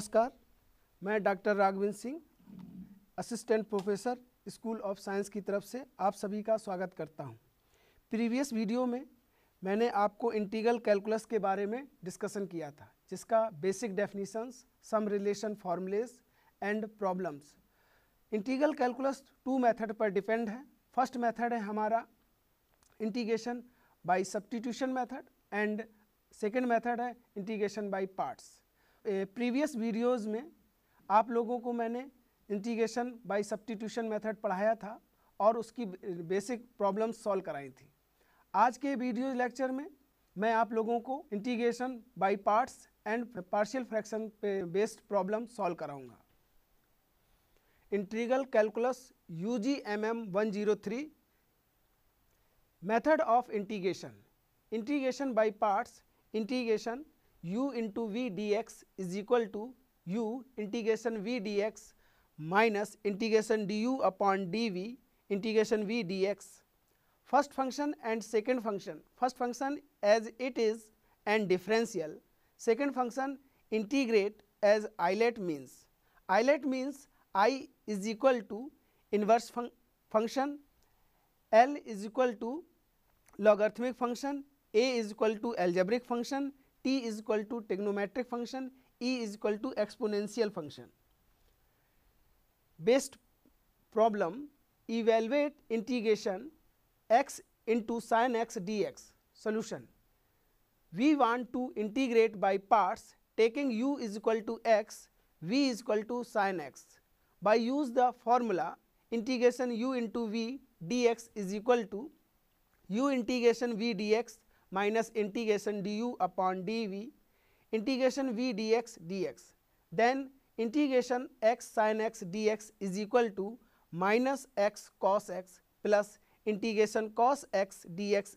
नमस्कार मैं doctor Raghavind Singh assistant professor school of science की तरफ से आप सभी का स्वागत करता हूं। प्रीवियस वीडियो में मैंने आपको इंटीग्रल कैलकुलस के बारे में डिस्कशन किया था जिसका basic definitions, some relation formulas and problems integral calculus two method पर डिपेंड है फर्स्ट मेथड है हमारा integration by substitution method and second method है integration by parts previous videos में आप लोगों को मैंने इंटीग्रेशन बाय सब्टीट्यूशन मेथड पढ़ाया था और उसकी बेसिक प्रॉब्लम्स सॉल्व कराई थी आज के वीडियो लेक्चर में मैं आप लोगों को integration by parts and partial fraction पे बेस्ड प्रॉब्लम सॉल्व कराऊंगा integral calculus U G M M one zero three method of integration integration by parts integration u into v dx is equal to u integration v dx minus integration du upon dv integration v dx. First function and second function, first function as it is and differential, second function integrate as let means. let means i is equal to inverse fun function, l is equal to logarithmic function, a is equal to algebraic function, t is equal to trigonometric function, e is equal to exponential function. Based problem evaluate integration x into sin x dx solution. We want to integrate by parts taking u is equal to x, v is equal to sin x. By use the formula integration u into v dx is equal to u integration v dx minus integration du upon dv integration v dx dx then integration x sin x dx is equal to minus x cos x plus integration cos x dx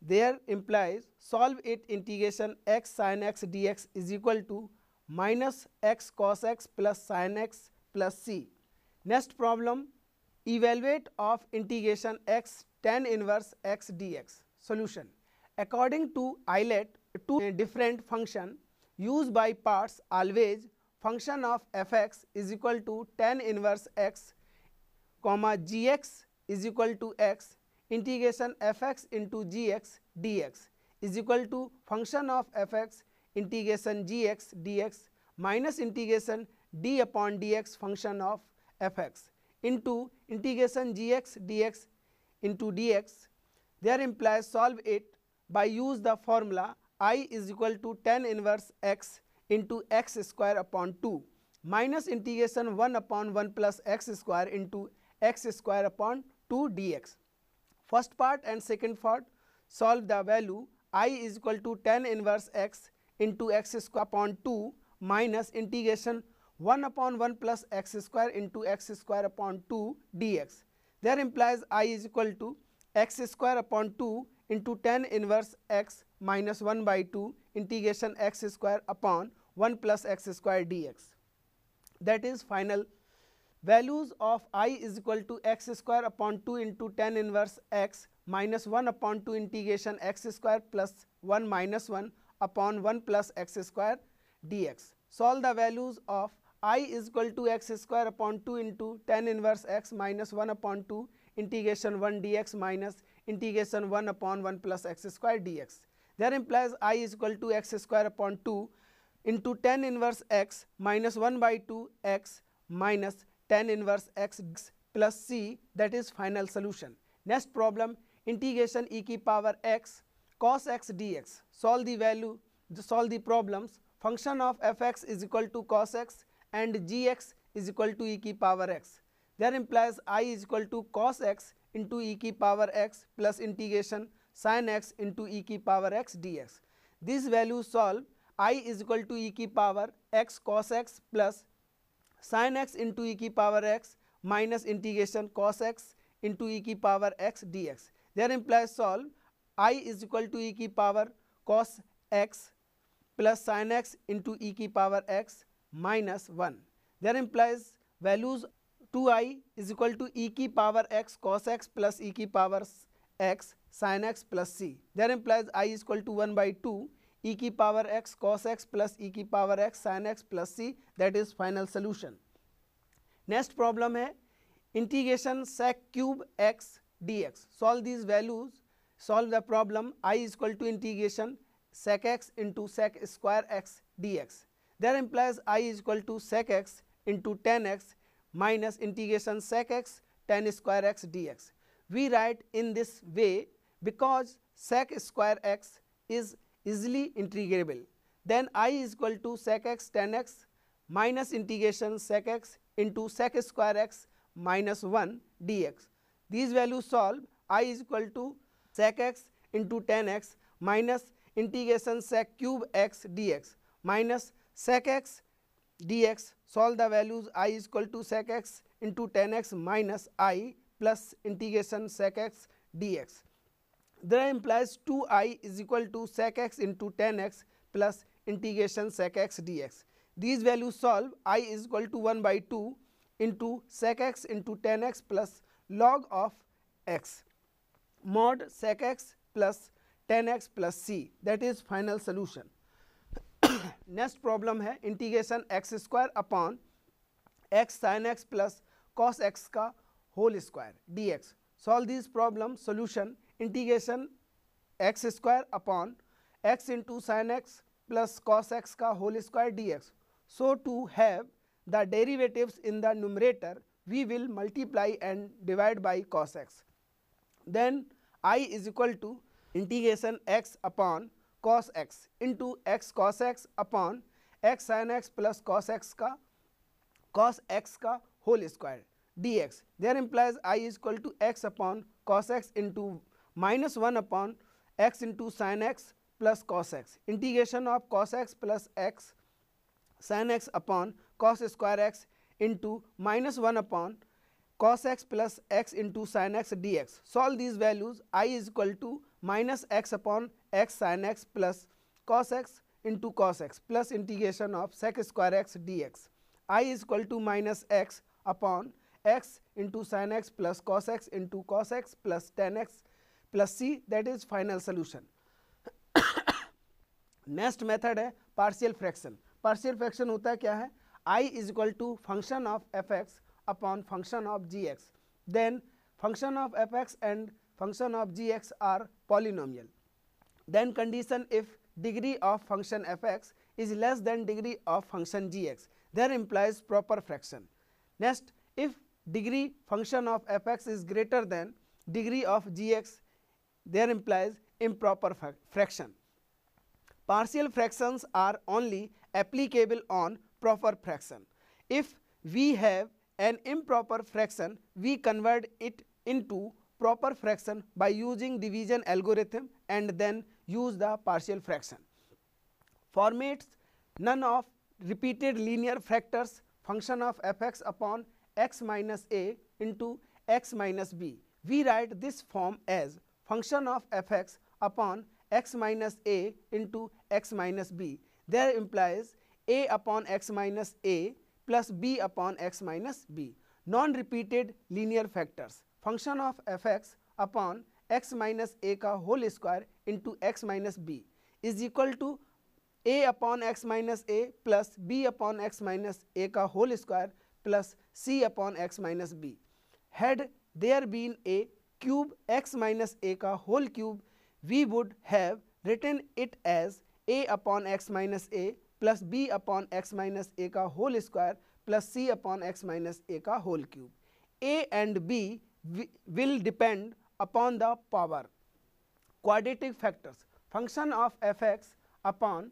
there implies solve it integration x sin x dx is equal to minus x cos x plus sin x plus c. Next problem evaluate of integration x tan inverse x dx solution. According to Ilet, two different function used by parts always function of fx is equal to tan inverse x comma gx is equal to x integration fx into gx dx is equal to function of fx integration gx dx minus integration d upon dx function of fx into integration gx dx into dx there implies solve it by use the formula i is equal to tan inverse x into x square upon 2 minus integration 1 upon 1 plus x square into x square upon 2 dx. First part and second part solve the value i is equal to tan inverse x into x square upon 2 minus integration 1 upon 1 plus x square into x square upon 2 dx. There implies i is equal to x square upon 2 into 10 inverse x minus 1 by 2 integration x square upon 1 plus x square dx. That is final values of i is equal to x square upon 2 into 10 inverse x minus 1 upon 2 integration x square plus 1 minus 1 upon 1 plus x square dx. Solve the values of i is equal to x square upon 2 into 10 inverse x minus 1 upon 2 integration 1 dx minus integration 1 upon 1 plus x square dx. There implies i is equal to x square upon 2 into 10 inverse x minus 1 by 2 x minus 10 inverse x plus c that is final solution. Next problem integration e ki power x cos x dx solve the value solve the problems function of fx is equal to cos x and gx is equal to e ki power x. There implies i is equal to cos x into e e की power x plus integration sine x into e की power x d x this value solve I is equal to e की power x cos x plus sine x into e की power x minus integration cos x into e की power x d x there implies solve I is equal to e की power cos x plus sine x into e की power x minus one there implies values to I is equal to e e की power x cos x plus e की power x sine x plus c there implies I is equal to one by two e की power x cos x plus e की power x sine x plus c that is final solution next problem है integration sec cube x d x solve these values solve the problem I is equal to integration sec x into sec square x d x there implies I is equal to sec x into tan x minus integration sec x tan square x dx. We write in this way because sec square x is easily integrable. Then i is equal to sec x tan x minus integration sec x into sec square x minus 1 dx. These values solve i is equal to sec x into tan x minus integration sec cube x dx minus sec x dx solve the values i is equal to sec x into tan x minus i plus integration sec x dx. There implies 2i is equal to sec x into tan x plus integration sec x dx. These values solve i is equal to 1 by 2 into sec x into tan x plus log of x mod sec x plus tan x plus c that is final solution. Next problem है integration x square upon x sine x plus cos x का whole square d x solve this problem solution integration x square upon x into sine x plus cos x का whole square d x so to have the derivative in the numerator we will multiply and divide by cos x then I is equal to integration x upon cos x into x cos x upon x sine x plus cos x का cos x का whole square d x there implies I is equal to x upon cos x into minus one upon x into sine x plus cos x integration of cos x plus x sine x upon cos square x into minus one upon cos x plus x into sine x d x solve these values I is equal to minus x upon x sine x plus cos x into cos x plus integration of sec square x d x I is equal to minus x upon x into sine x plus cos x into cos x plus tan x plus c that is final solution next method है partial fraction partial fraction होता है क्या है I is equal to function of f x upon function of g x then function of f x and function of g x are polynomial. Then condition if degree of function f x is less than degree of function g x, there implies proper fraction. Next, if degree function of f x is greater than degree of g x, there implies improper fraction. Partial fractions are only applicable on proper fraction. If we have an improper fraction, we convert it into proper fraction by using division algorithm and then use the partial fraction. Formates none of repeated linear factors function of fx upon x minus a into x minus b. We write this form as function of fx upon x minus a into x minus b. There implies a upon x minus a plus b upon x minus b. Non-repeated linear factors function of f x upon x minus a ka whole square into x minus b is equal to a upon x minus a plus b upon x minus a ka whole square plus c upon x minus b. Had there been a cube x minus a ka whole cube, we would have written it as a upon x minus a plus b upon x minus a ka whole square plus c upon x minus a ka whole cube. a and b will depend upon the power. Quadratic factors function of f x upon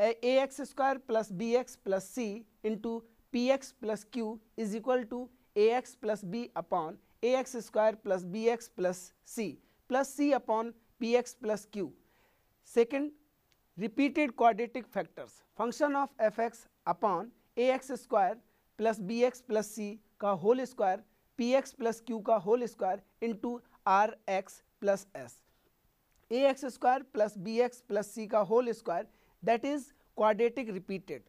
a x square plus b x plus c into p x plus q is equal to a x plus b upon a x square plus b x plus c plus c upon p x plus q. Second repeated quadratic factors function of f x upon a x square plus b x plus c का whole square. P x plus q का whole square into r x plus s a x square plus b x plus c का whole square that is quadratic repeated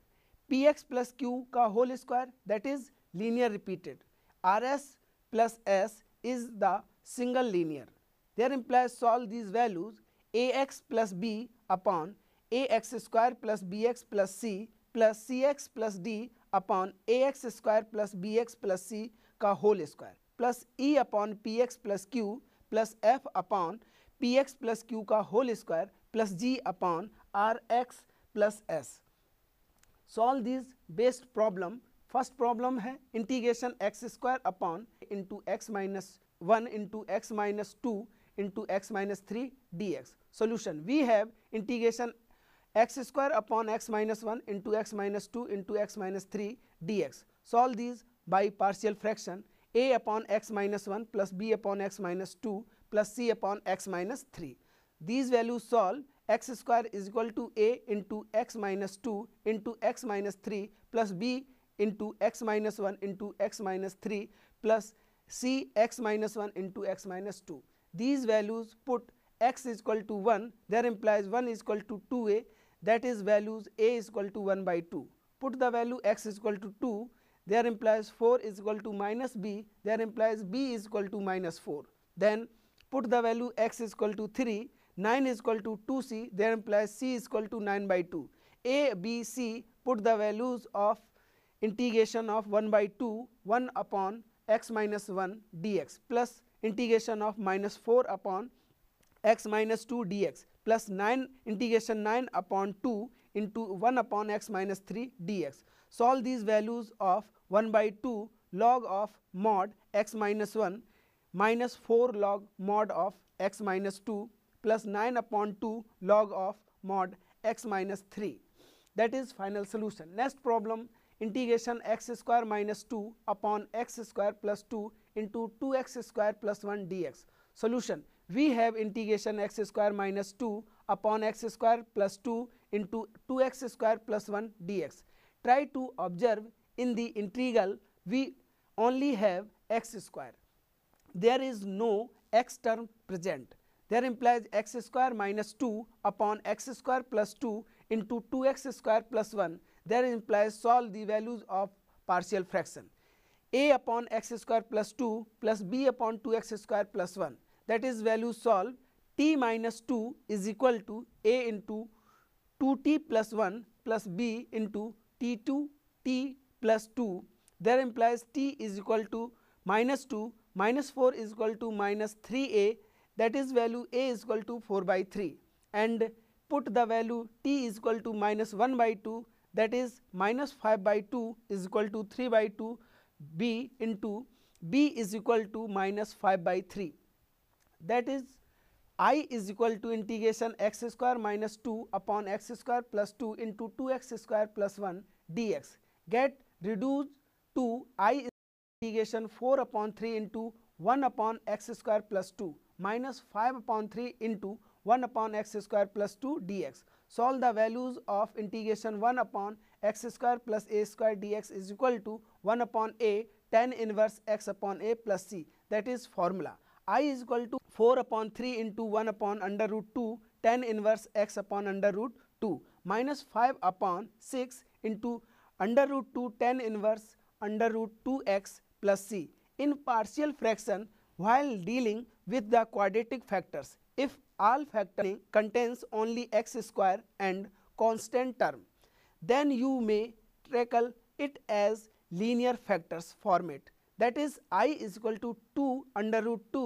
p x plus q का whole square that is linear repeated r s plus s is the single linear there implies solve these values a x plus b upon a x square plus b x plus c plus C x plus d upon a x square plus b x plus c का whole square plus e upon p x plus q plus f upon p x plus q का whole square plus g upon r x plus s solve this best problem first problem है integration x square upon into x minus one into x minus two into x minus three d x solution we have integration x square upon x minus one into x minus two into x minus three d x solve these by partial fraction a upon x minus 1 plus b upon x minus 2 plus c upon x minus 3. These values solve x square is equal to a into x minus 2 into x minus 3 plus b into x minus 1 into x minus 3 plus c x minus 1 into x minus 2. These values put x is equal to 1 there implies 1 is equal to 2a that is values a is equal to 1 by 2. Put the value x is equal to 2 there implies 4 is equal to minus b, there implies b is equal to minus 4. Then put the value x is equal to 3, 9 is equal to 2c, there implies c is equal to 9 by 2. a, b, c put the values of integration of 1 by 2, 1 upon x minus 1 dx plus integration of minus 4 upon x minus 2 dx plus 9 integration 9 upon 2 into 1 upon x minus 3 dx. Solve these values of 1 by 2 log of mod x minus 1 minus 4 log mod of x minus 2 plus 9 upon 2 log of mod x minus 3 that is final solution. Next problem integration x square minus 2 upon x square plus 2 into 2x square plus 1 dx. Solution we have integration x square minus 2 upon x square plus 2 into 2x square plus 1 dx. Try to observe in the integral we only have x square. There is no x term present. There implies x square minus 2 upon x square plus 2 into 2x square plus 1. There implies solve the values of partial fraction a upon x square plus 2 plus b upon 2x square plus 1 that is value solve t minus 2 is equal to a into 2t plus 1 plus b into t2 t plus 2 there implies t is equal to minus 2 minus 4 is equal to minus 3a that is value a is equal to 4 by 3 and put the value t is equal to minus 1 by 2 that is minus 5 by 2 is equal to 3 by 2 b into b is equal to minus 5 by 3 that is i is equal to integration x square minus 2 upon x square plus 2 into 2x square plus 1 dx get reduced to i integration 4 upon 3 into 1 upon x square plus 2 minus 5 upon 3 into 1 upon x square plus 2 dx. Solve the values of integration 1 upon x square plus a square dx is equal to 1 upon a tan inverse x upon a plus c that is formula i is equal to 4 upon 3 into 1 upon under root 2 10 inverse x upon under root 2 minus 5 upon 6 into under root 2 10 inverse under root 2x plus c in partial fraction while dealing with the quadratic factors if all factoring contains only x square and constant term then you may tackle it as linear factors format that is i is equal to 2 under root 2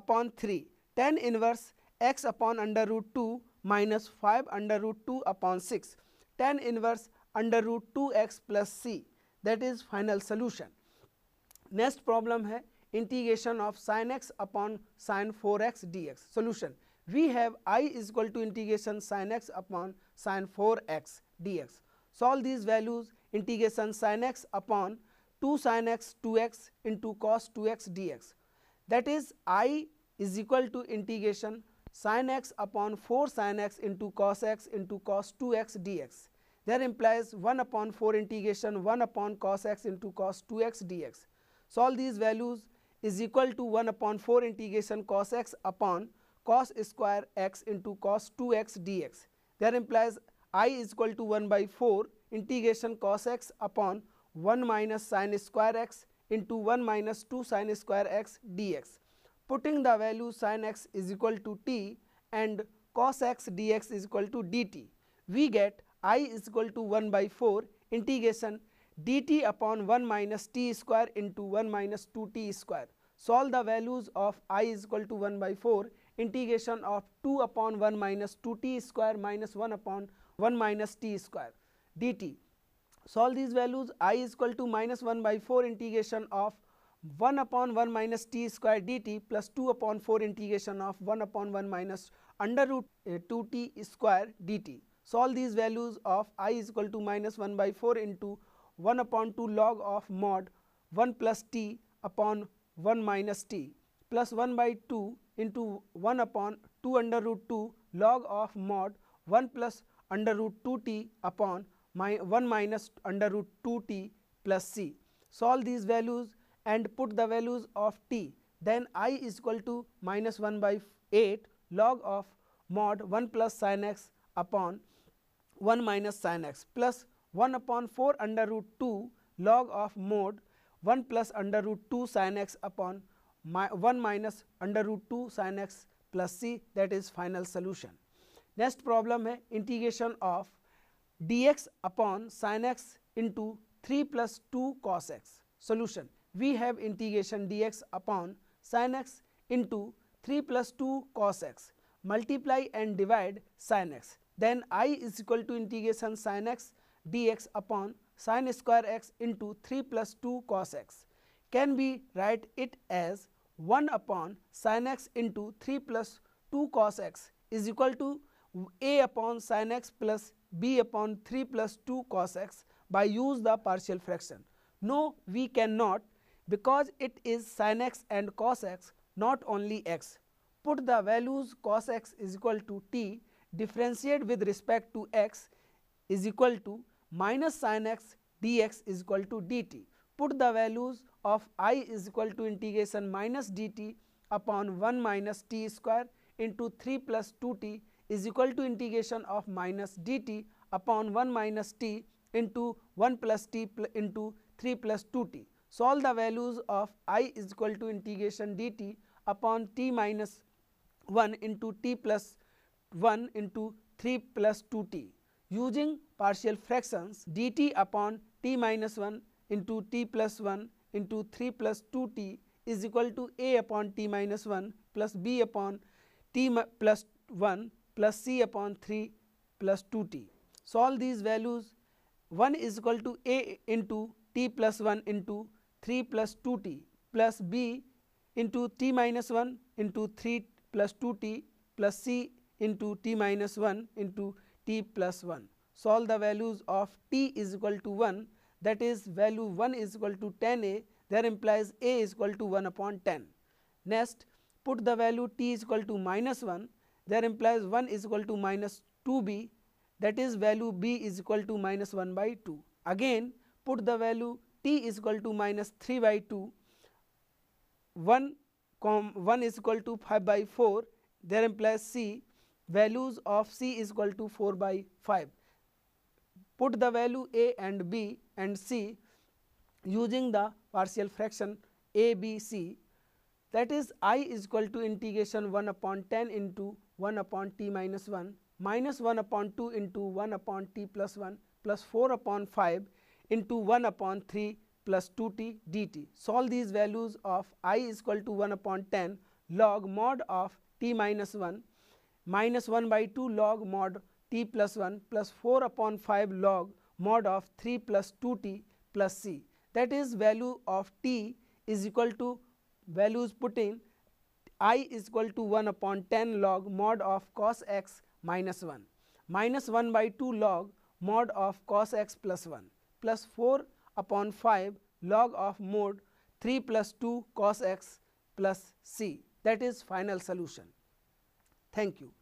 upon 3 tan inverse x upon under root 2 minus 5 under root 2 upon 6 tan inverse under root 2x plus c that is final solution. Next problem है integration of sin x upon sin 4x dx solution. We have i is equal to integration sin x upon sin 4x dx. Solve these values integration sin x upon 2 sin x 2x into cos 2x dx that is i is equal to integration sin x upon 4 sin x into cos x into cos 2x dx. That implies 1 upon 4 integration 1 upon cos x into cos 2x dx. So, all these values is equal to 1 upon 4 integration cos x upon cos square x into cos 2x dx. That implies i is equal to 1 by 4 integration cos x upon 1 minus sine square x into 1 minus 2 sine square x dx. Putting the value sine x is equal to t and cos x dx is equal to dt. We get i is equal to 1 by 4 integration dt upon 1 minus t square into 1 minus 2t square. Solve the values of i is equal to 1 by 4 integration of 2 upon 1 minus 2t square minus 1 upon 1 minus t square dt solve these values i is equal to minus 1 by 4 integration of 1 upon 1 minus t square dt plus 2 upon 4 integration of 1 upon 1 minus under root uh, eh, 2t square dt. Solve these values of i is equal to minus 1 by 4 into 1 upon 2 log of mod 1 plus t upon 1 minus t plus 1 by 2 into 1 upon 2 under root 2 log of mod 1 plus under root 2 t upon my 1 minus under root 2t plus c. Solve these values and put the values of t then i is equal to minus 1 by 8 log of mod 1 plus sin x upon 1 minus sin x plus 1 upon 4 under root 2 log of mod 1 plus under root 2 sin x upon my 1 minus under root 2 sin x plus c that is final solution. Next problem is integration of dx upon sin x into 3 plus 2 cos x. Solution We have integration dx upon sin x into 3 plus 2 cos x. Multiply and divide sin x. Then i is equal to integration sin x dx upon sin square x into 3 plus 2 cos x. Can we write it as 1 upon sin x into 3 plus 2 cos x is equal to a upon sin x plus b upon 3 plus 2 cos x by use the partial fraction. No, we cannot because it is sin x and cos x not only x. Put the values cos x is equal to t differentiate with respect to x is equal to minus sin x dx is equal to dt. Put the values of i is equal to integration minus dt upon 1 minus t square into 3 plus 2t is equal to integration of minus dt upon 1 minus t into 1 plus t pl into 3 plus 2t. So all the values of i is equal to integration dt upon t minus 1 into t plus 1 into 3 plus 2t using partial fractions dt upon t minus 1 into t plus 1 into 3 plus 2t is equal to a upon t minus 1 plus b upon t plus 1 plus c upon 3 plus 2t. Solve these values 1 is equal to a into t plus 1 into 3 plus 2t plus b into t minus 1 into 3 plus 2t plus c into t minus 1 into t plus 1. Solve the values of t is equal to 1 that is value 1 is equal to 10a there implies a is equal to 1 upon 10. Next put the value t is equal to minus 1 there implies 1 is equal to minus 2 b that is value b is equal to minus 1 by 2. Again put the value t is equal to minus 3 by 2, 1 com 1 is equal to 5 by 4 there implies c values of c is equal to 4 by 5. Put the value a and b and c using the partial fraction a b c that is i is equal to integration 1 upon 10 into 1 upon t minus 1 minus 1 upon 2 into 1 upon t plus 1 plus 4 upon 5 into 1 upon 3 plus 2t dt. Solve these values of i is equal to 1 upon 10 log mod of t minus 1 minus 1 by 2 log mod t plus 1 plus 4 upon 5 log mod of 3 plus 2t plus c. That is value of t is equal to values put in i is equal to 1 upon 10 log mod of cos x minus 1 minus 1 by 2 log mod of cos x plus 1 plus 4 upon 5 log of mod 3 plus 2 cos x plus c that is final solution. Thank you.